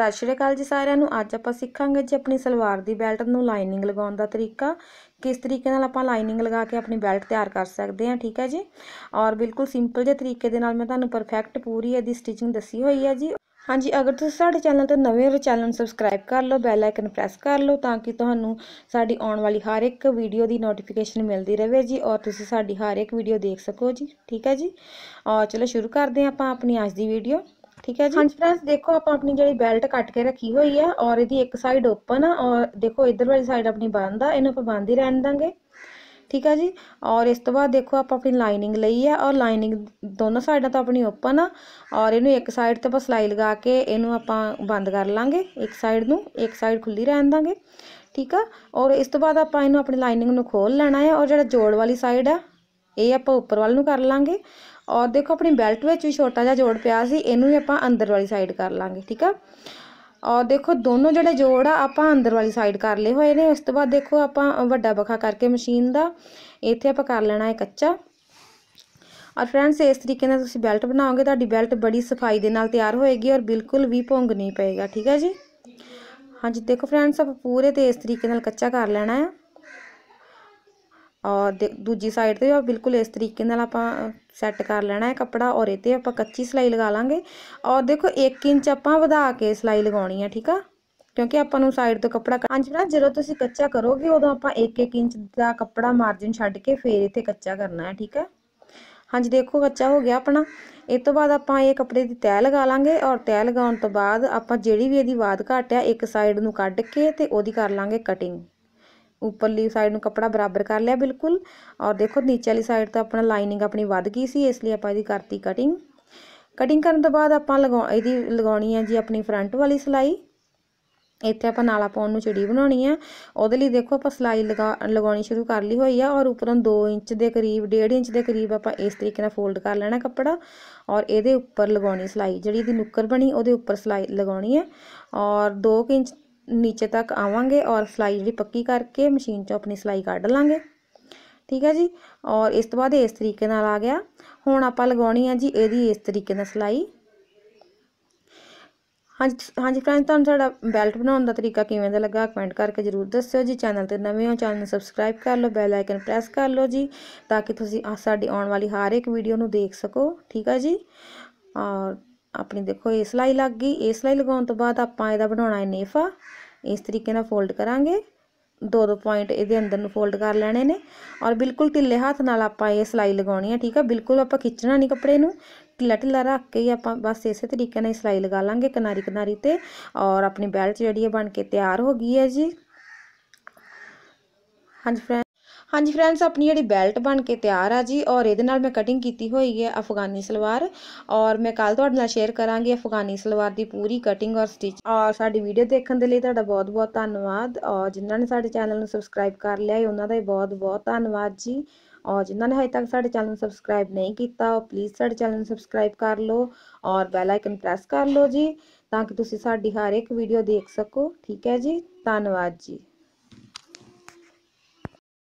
सत श्रीकाल जी सारू अज आप सीखा जी अपनी सलवार की बैल्ट लाइनिंग लगा का तरीका किस तरीके आप लाइनिंग लगा के अपनी बैल्ट तैयार कर सकते हैं ठीक है जी और बिल्कुल सिंपल जे तरीके मैं तुम्हें परफेक्ट पूरी यदि स्टिचिंग दसी हुई है जी हाँ जी अगर तुम तो साढ़े चैनल तो नवे चैनल सबसक्राइब कर लो बैलाइकन प्रेस कर लो तो कि आने वाली हर एक भीडियो की नोटिफिकेशन मिलती रहे जी और हर एक भीडियो देख सको जी ठीक है जी और चलो शुरू कर दें आप अपनी अज की वीडियो ਠੀਕ ਹੈ ਜੀ ਹਾਂਜੀ ਫਰੈਂਡਸ ਦੇਖੋ ਆਪਾਂ ਆਪਣੀ ਜਿਹੜੀ ਬੈਲਟ ਕੱਟ ਕੇ ਰੱਖੀ ਹੋਈ ਆ ਔਰ ਇਹਦੀ ਇੱਕ ਸਾਈਡ ਓਪਨ ਆ ਔਰ ਦੇਖੋ ਇਧਰ ਵਾਲੀ ਸਾਈਡ ਆਪਣੀ ਬੰਦ ਆ ਇਹਨੂੰ ਆਪਾਂ ਬੰਦ ਹੀ ਰਹਿਣ ਦਾਂਗੇ ਠੀਕ ਹੈ ਜੀ ਔਰ ਇਸ ਤੋਂ ਬਾਅਦ ਦੇਖੋ ਆਪਾਂ ਆਪਣੀ ਲਾਈਨਿੰਗ ਲਈ ਆ ਔਰ ਲਾਈਨਿੰਗ ਦੋਨੋਂ ਸਾਈਡਾਂ ਤੋਂ ਆਪਣੀ ਓਪਨ ਆ ਔਰ ਇਹਨੂੰ ਇੱਕ ਸਾਈਡ ਤੇ ਆਪਾਂ ਸਲਾਈ ਲਗਾ ਕੇ ਇਹਨੂੰ ਆਪਾਂ ਬੰਦ ਕਰ ਲਾਂਗੇ ਇੱਕ ਸਾਈਡ ਨੂੰ ਇੱਕ ਸਾਈਡ ਖੁੱਲੀ ਰਹਿਣ ਦਾਂਗੇ ਠੀਕ ਆ ਔਰ ਇਸ ਤੋਂ ਬਾਅਦ ਆਪਾਂ ਇਹਨੂੰ ਆਪਣੀ ਲਾਈਨਿੰਗ ਨੂੰ ਖੋਲ ਲੈਣਾ ਹੈ ਔਰ ਜਿਹੜਾ ਜੋੜ ਵਾਲੀ ਸਾਈਡ ਆ ये आप उपर वालू कर लाँगे और देखो अपनी बैल्ट भी छोटा जहा जोड़ पिया आप अंदर वाली साइड कर लाँगे ठीक है और देखो दोनों जोड़े जोड़ आप अंदर वाली साइड कर ले हुए ने उस तो बाद देखो आप व्डा बखा करके मशीन का इतने आप कर लेना है कच्चा और फ्रेंड्स इस तरीके बैल्ट बनाओगे तो बैल्ट बड़ी सफाई के नाल तैयार होएगी और बिल्कुल भी भोंग नहीं पेगा ठीक है जी हाँ जी देखो फ्रेंड्स आप पूरे तो इस तरीके कच्चा कर लेना है और दूजी साइड तो बिल्कुल इस तरीके आप सैट कर लेना है कपड़ा और ये आप कच्ची सिलाई लगा लेंगे और देखो एक इंच आप वा के सिलाई लगा है ठीक है क्योंकि अपन साइड तो कपड़ा हाँ जी मैडम जलों तुम कच्चा करोगे उदो आप एक एक इंच का कपड़ा मार्जिन छड़ के फिर इतने कच्चा करना है ठीक है हाँ जी देखो कच्चा हो गया अपना इस तो बाद आप कपड़े की तय लगा लेंगे और तय लगा तो बाद जी भी वाद घाट है एक साइड न कर लेंगे कटिंग ਉੱਪਰਲੀ ਸਾਈਡ ਨੂੰ ਕੱਪੜਾ ਬਰਾਬਰ ਕਰ ਲਿਆ ਬਿਲਕੁਲ ਔਰ ਦੇਖੋ ਨੀਚੇ ਵਾਲੀ ਸਾਈਡ ਤੋਂ ਆਪਣਾ ਲਾਈਨਿੰਗ ਆਪਣੀ ਵੱਧ ਗਈ ਸੀ ਇਸ ਲਈ ਆਪਾਂ ਇਹਦੀ ਕਰਤੀ ਕਟਿੰਗ ਕਟਿੰਗ ਕਰਨ ਤੋਂ ਬਾਅਦ ਆਪਾਂ ਲਗਾ ਇਹਦੀ ਲਗਾਉਣੀ ਹੈ ਜੀ ਆਪਣੀ ਫਰੰਟ ਵਾਲੀ ਸਲਾਈ ਇੱਥੇ ਆਪਾਂ ਨਾਲਾ ਪਾਉਣ ਨੂੰ ਚਿੜੀ ਬਣਾਉਣੀ ਹੈ ਉਹਦੇ ਲਈ ਦੇਖੋ ਆਪਾਂ ਸਲਾਈ ਲਗਾਉਣੀ ਸ਼ੁਰੂ ਕਰ ਲਈ ਹੋਈ ਆ ਔਰ ਉੱਪਰੋਂ 2 ਇੰਚ ਦੇ ਕਰੀਬ 1.5 ਇੰਚ ਦੇ ਕਰੀਬ ਆਪਾਂ ਇਸ ਤਰੀਕੇ ਨਾਲ ਫੋਲਡ ਕਰ ਲੈਣਾ ਕੱਪੜਾ ਔਰ ਇਹਦੇ ਉੱਪਰ ਲਗਾਉਣੀ ਸਲਾਈ ਜਿਹੜੀ ਇਹਦੀ ਨੁੱਕਰ ਬਣੀ ਉਹਦੇ ਉੱਪਰ ਸਲਾਈ ਲਗਾਉਣੀ ਹੈ ਔਰ 2 ਇੰਚ नीचे तक आवेंगे और सिलाई जी पक्की करके मशीन चो अपनी सिलाई क्ड लाँगे ठीक है जी और इस तो बाद इस तरीके आ गया हूँ आप लगानी है जी यदी इस तरीके सिलाई हाँ जी हाँ जी फ्रेंड्स तुम सा बैल्ट बनाने का तरीका किमें लगा कमेंट करके जरूर दस्यो जी चैनल पर नवे हो चैनल सबसक्राइब कर लो बैलाइकन प्रेस कर लो जी ताकि आने वाली हर एक भीडियो में देख सको ठीक है जी और अपनी देखो ये सिलाई लग गई ये सिलाई लगा तो बाद बना नेफा इस तरीके फोल्ड करा दो दो पॉइंट ये अंदर फोल्ड कर लेने ने और बिल्कुल ढिले हाथ ना आप सिलाई लगा है ठीक है बिल्कुल आप खिंचना नहीं कपड़े ढिला ढिला रख के ही आप बस इस तरीके ने सिलाई लगा लेंगे किनारी किनारी पर और अपनी बैल्ट जी बन के तैयार हो गई है जी हाँ जी फ्रेंड ਹਾਂਜੀ ਫਰੈਂਡਸ ਆਪਣੀ ਜਿਹੜੀ ਬੈਲਟ ਬਣ ਕੇ ਤਿਆਰ ਆ ਜੀ ਔਰ ਇਹਦੇ ਨਾਲ ਮੈਂ ਕਟਿੰਗ ਕੀਤੀ ਹੋਈ ਹੈ ਅਫਗਾਨੀ ਸਲਵਾਰ ਔਰ ਮੈਂ ਕੱਲ ਤੁਹਾਡੇ ਨਾਲ ਸ਼ੇਅਰ ਕਰਾਂਗੀ ਅਫਗਾਨੀ ਸਲਵਾਰ ਦੀ ਪੂਰੀ ਕਟਿੰਗ ਔਰ ਸਟਿਚ ਔਰ ਸਾਡੀ ਵੀਡੀਓ ਦੇਖਣ ਦੇ ਲਈ ਤੁਹਾਡਾ ਬਹੁਤ-ਬਹੁਤ ਧੰਨਵਾਦ ਔਰ ਜਿਨ੍ਹਾਂ ਨੇ ਸਾਡੇ ਚੈਨਲ ਨੂੰ ਸਬਸਕ੍ਰਾਈਬ ਕਰ ਲਿਆ ਹੈ ਉਹਨਾਂ ਦਾ ਵੀ ਬਹੁਤ-ਬਹੁਤ ਧੰਨਵਾਦ ਜੀ ਔਰ ਜਿਨ੍ਹਾਂ ਨੇ ਹਜੇ ਤੱਕ ਸਾਡੇ ਚੈਨਲ ਨੂੰ ਸਬਸਕ੍ਰਾਈਬ ਨਹੀਂ ਕੀਤਾ ਉਹ ਪਲੀਜ਼ ਸਾਡੇ ਚੈਨਲ ਨੂੰ ਸਬਸਕ੍ਰਾਈਬ ਕਰ ਲਓ ਔਰ ਬੈਲ ਆਈਕਨ ਪ੍ਰੈਸ ਕਰ ਲਓ ਜੀ ਤਾਂ ਕਿ ਤੁਸੀਂ ਸਾਡੀ ਹਰ ਇੱਕ ਵੀਡੀਓ ਦੇਖ ਸਕੋ ਠੀਕ ਹੈ ਜੀ ਧੰਨਵਾਦ ਜੀ